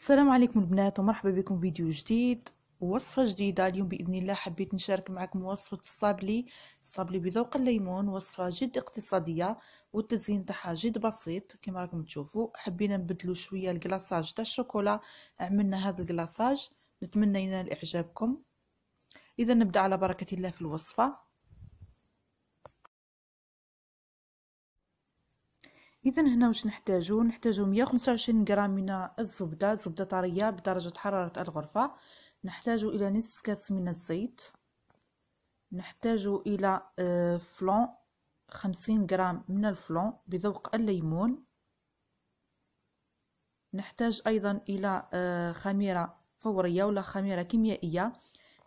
السلام عليكم البنات ومرحبا بكم فيديو جديد وصفة جديدة اليوم بإذن الله حبيت نشارك معكم وصفة الصابلي الصابلي بذوق الليمون وصفة جد اقتصادية والتزيين تاعها جد بسيط كما راكم تشوفوا حبينا نبدلو شوية الكلاصاج تاع الشوكولا عملنا هذا الكلاصاج نتمنى ينال إعجابكم إذا نبدأ على بركة الله في الوصفة اذا هنا واش نحتاجو نحتاجو 125 غرام من الزبده زبده طريه بدرجه حراره الغرفه نحتاجو الى نصف كاس من الزيت نحتاجو الى آه، فلون 50 غرام من الفلون بذوق الليمون نحتاج ايضا الى آه، خميره فوريه ولا خميره كيميائيه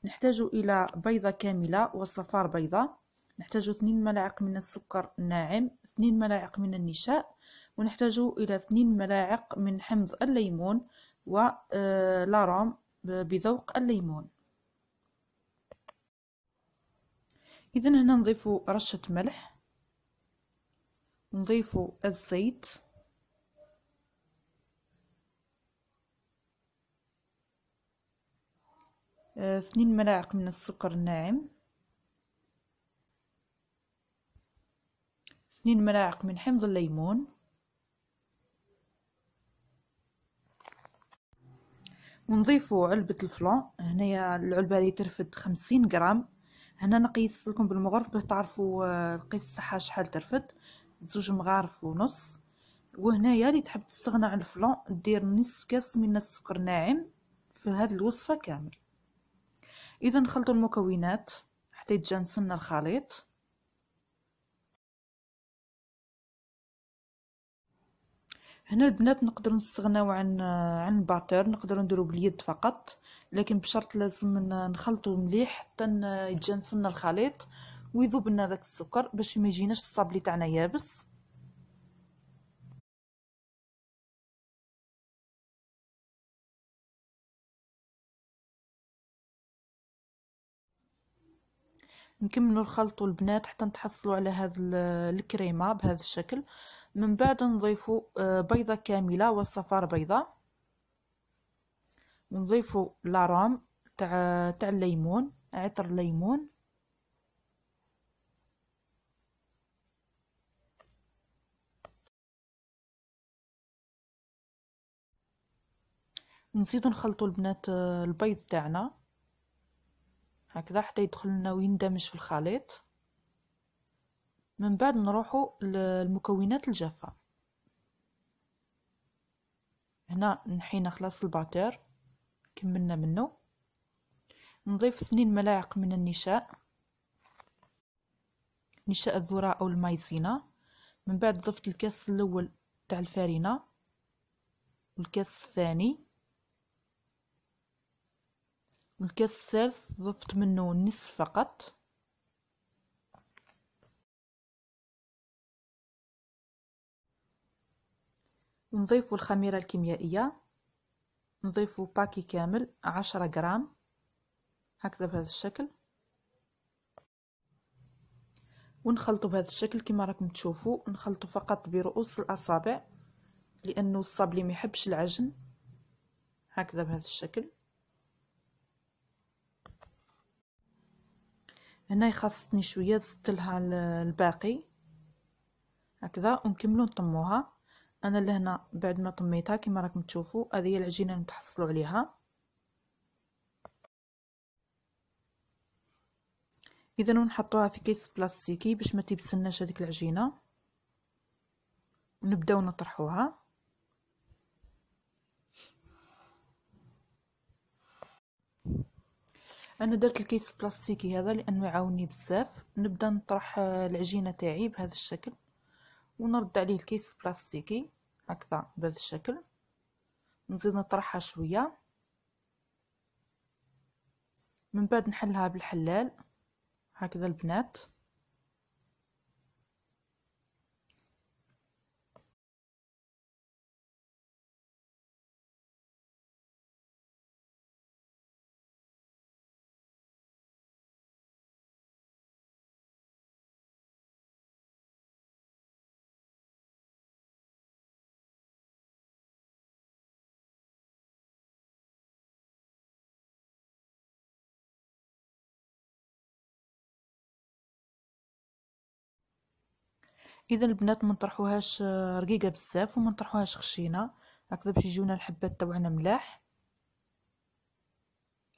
نحتاج الى بيضه كامله وصفار بيضه نحتاج 2 ملاعق من السكر الناعم 2 ملاعق من النشاء ونحتاج إلى 2 ملاعق من حمض الليمون ولارام آه، بذوق الليمون إذا هنا نضيف رشة ملح نضيف الزيت آه، اثنين ملاعق من السكر الناعم اثنين ملاعق من حمض الليمون ونضيفوا علبة الفلون هنايا العلبة اللي ترفد خمسين غرام هنا نقيس لكم بالمغرف باه تعرفوا القيس آه، الصحة شحال ترفد زوج مغارف ونص وهنايا اللي تحب تستغنى على الفلون دير نصف كاس من السكر ناعم في هذه الوصفة كامل اذا نخلطوا المكونات حتى يتجانسنا الخليط هنا البنات نقدر نستغناو عن عن الباتور نقدروا نديرو باليد فقط لكن بشرط لازم نخلطو مليح حتى لنا الخليط ويذوب لنا داك السكر باش ما يجيناش الصابلي تاعنا يابس نكملوا نخلطوا البنات حتى نتحصلوا على هذا الكريمه بهذا الشكل من بعد نضيفوا آه، بيضه كامله والصفار بيضه ونضيفوا لارام تاع تاع الليمون عطر الليمون نزيدو نخلطو البنات آه، البيض تاعنا هكذا حتى يدخل لنا ويندمج في الخليط من بعد نروحو للمكونات الجافة هنا نحينا خلاص الباتير كملنا منه نضيف اثنين ملاعق من النشاء نشاء الذرة أو المايزينا من بعد ضفت الكاس الأول تاع الفارينة والكاس الثاني الكاس الثالث ضفت منه النصف فقط نضيف الخميرة الكيميائية نضيف باكي كامل عشرة غرام هكذا بهذا الشكل ونخلطه بهذا الشكل كما راكم تشوفوا نخلطه فقط برؤوس الأصابع لأنه الصابلي ما يحبش العجن هكذا بهذا الشكل هنا يخصني شويه زدتلها الباقي هكذا ونكملو نطموها انا لهنا بعد ما طميتها كما راكم تشوفوا هذه هي العجينه اللي نتحصلوا عليها اذا نحطوها في كيس بلاستيكي باش ما تيبسلناش هذيك العجينه ونبداو نطرحوها انا درت الكيس بلاستيكي هذا لانه يعاوني بزاف نبدا نطرح آه، العجينه تاعي بهذا الشكل ونرد عليه الكيس بلاستيكي هكذا بهذا الشكل نزيد نطرحها شويه من بعد نحلها بالحلال هكذا البنات اذا البنات ما نطرحوهاش آه، رقيقه بزاف وما نطرحوهاش خشينه هكذا باش يجيونا الحبات تاعنا ملاح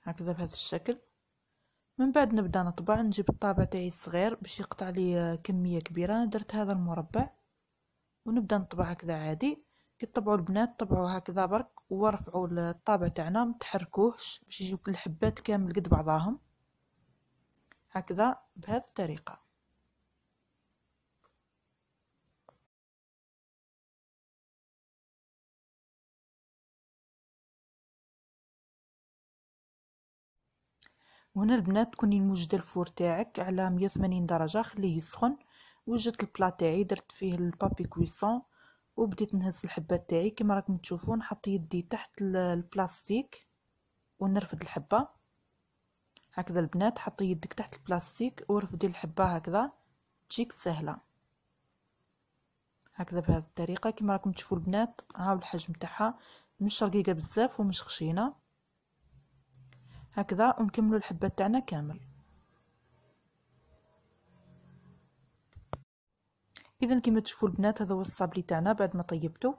هكذا بهذا الشكل من بعد نبدا نطبع نجيب الطابع تاعي الصغير باش يقطع لي آه، كميه كبيره انا درت هذا المربع ونبدا نطبع هكذا عادي كي تطبعوا البنات طبعوا هكذا برك ورفعوا الطابع تاعنا ما تحركوهش باش يجيو الحبات كامل قد بعضاهم هكذا بهذه الطريقه وهنا البنات تكوني موجده الفور تاعك على 180 درجه خليه يسخن وجدت البلا تاعي درت فيه البابي كويسون وبديت نهز الحبات تاعي كما راكم تشوفوا نحط يدي تحت البلاستيك ونرفد الحبه هكذا البنات حطي يدك تحت البلاستيك ورفدي الحبه هكذا تجيك سهله هكذا بهذه الطريقه كما راكم تشوفوا البنات هاو الحجم تاعها مش رقيقه بزاف ومش خشينه هكذا ونكملو الحبة تاعنا كامل اذا كما تشوفوا البنات هذا هو الصابلي تاعنا بعد ما طيبته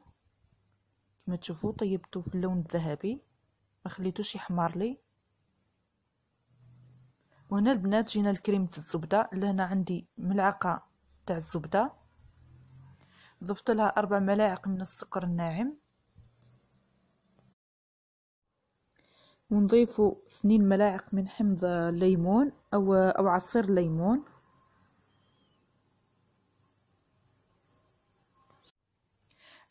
كما تشوفوا طيبته في اللون الذهبي ما خليتوش يحمر لي وهنا البنات جينا الكريمة الزبده لهنا عندي ملعقه تاع الزبده ضفت لها اربع ملاعق من السكر الناعم ونضيفوا اثنين ملاعق من حمض الليمون أو, أو عصير الليمون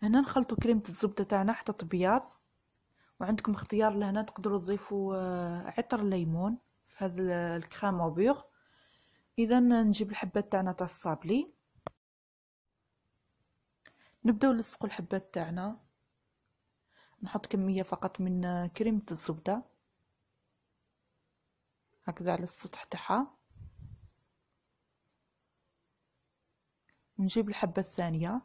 هنا نخلطو كريمة الزبدة تاعنا حتى تبيض وعندكم اختيار لهنا تقدروا تضيفوا آه، عطر الليمون في هذا الكريم اوبيغ اذا نجيب الحبات تاعنا تاع الصابلي نبداو نلصقوا الحبات تاعنا نحط كمية فقط من كريمة الزبدة هكذا على السطح تاعها نجيب الحبة الثانية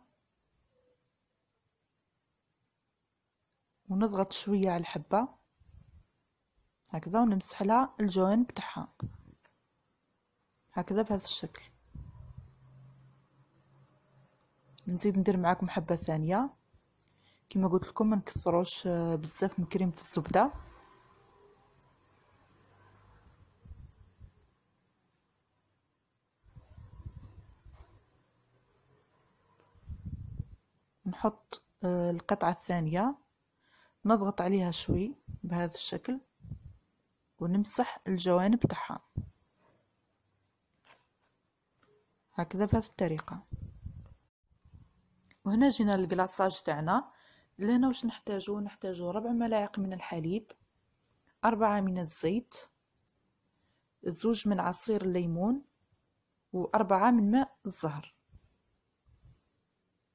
ونضغط شوية على الحبة هكذا ونمسح لها الجوانب تاعها هكذا بهذا الشكل نزيد ندير معاكم حبة ثانية كما قلت لكم ما نكثروش آه، بزاف من كريمه الزبده نحط آه، القطعه الثانيه نضغط عليها شوي بهذا الشكل ونمسح الجوانب تاعها هكذا بهذه الطريقه وهنا جينا للكلاصاج تاعنا لهنا واش نحتاجو نحتاجو ربع ملاعق من الحليب أربعة من الزيت زوج من عصير الليمون وأربعة من ماء الزهر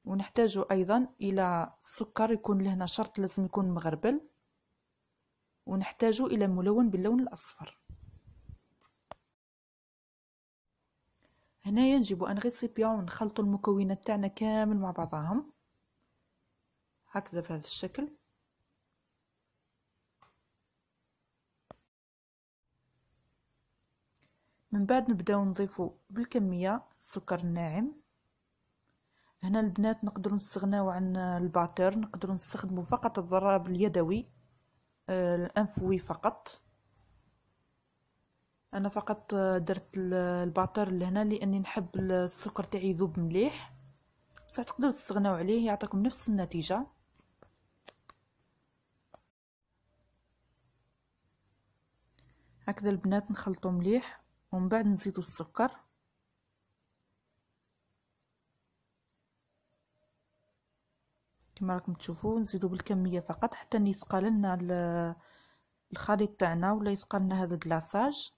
ونحتاجو أيضا إلى سكر يكون لهنا شرط لازم يكون مغربل ونحتاجو إلى ملون باللون الأصفر هنايا نجيبو ان غيسيبيون ونخلطو المكونات تاعنا كامل مع بعضهم هكذا بهذا الشكل من بعد نبداو نضيفو بالكميه السكر الناعم هنا البنات نقدروا نستغناو عن الباتر نقدروا نستخدموا فقط الضراب اليدوي آه، الانفوي فقط انا فقط آه، درت الباتر لهنا لاني نحب السكر تاعي يذوب مليح بصح تقدروا تستغناو عليه يعطيكم نفس النتيجه هكذا البنات نخلطو مليح ومن بعد نزيدو السكر كما راكم تشوفوا نزيدو بالكميه فقط حتى يثقل لنا الخليط تاعنا ولا يثقل لنا هذا الكلاصاج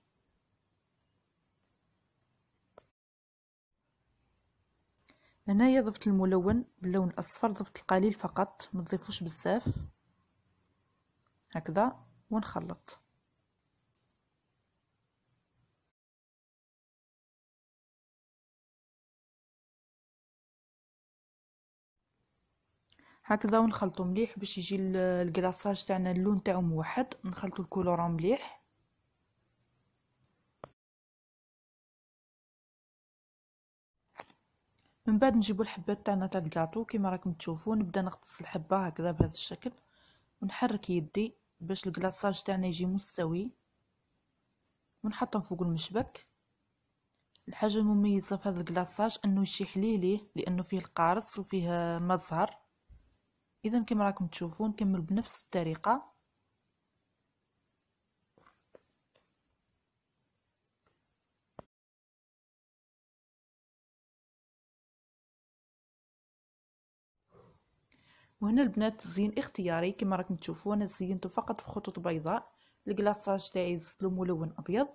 هنايا ضفت الملون باللون الاصفر ضفت القليل فقط ما تضيفوش بزاف هكذا ونخلط هكذا ونخلطو مليح باش يجي الكلاصاج تاعنا اللون تاعو موحد نخلطو الكولوران مليح من بعد نجيبو الحبات تاعنا تاع الكاطو كيما راكم تشوفو نبدا نغطس الحبه هكذا بهذا الشكل ونحرك يدي باش الكلاصاج تاعنا يجي مستوي ونحطهم فوق المشبك الحاجه المميزه في هذا الكلاصاج انه يشي حليليه لانه فيه القارص وفيه مزهر اذا كما راكم تشوفون نكمل بنفس الطريقه وهنا البنات الزين اختياري كما راكم تشوفوا انا زينته فقط بخطوط بيضاء الكلاصاج تاعي زدت له ملون ابيض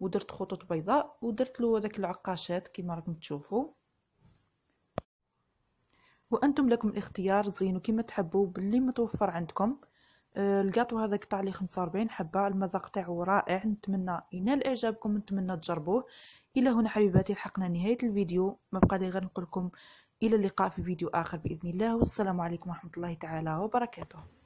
ودرت خطوط بيضاء ودرت له داك العقاشات كما راكم تشوفوا وانتم لكم الاختيار زينوا كيما تحبوا باللي متوفر عندكم آه الكاطو هذا قطع لي 45 حبه المذاق تاعو رائع نتمنى ينال اعجابكم نتمنى تجربوه الى هنا حبيباتي لحقنا نهايه الفيديو ما بقى لي غير نقول لكم الى اللقاء في فيديو اخر باذن الله والسلام عليكم ورحمه الله تعالى وبركاته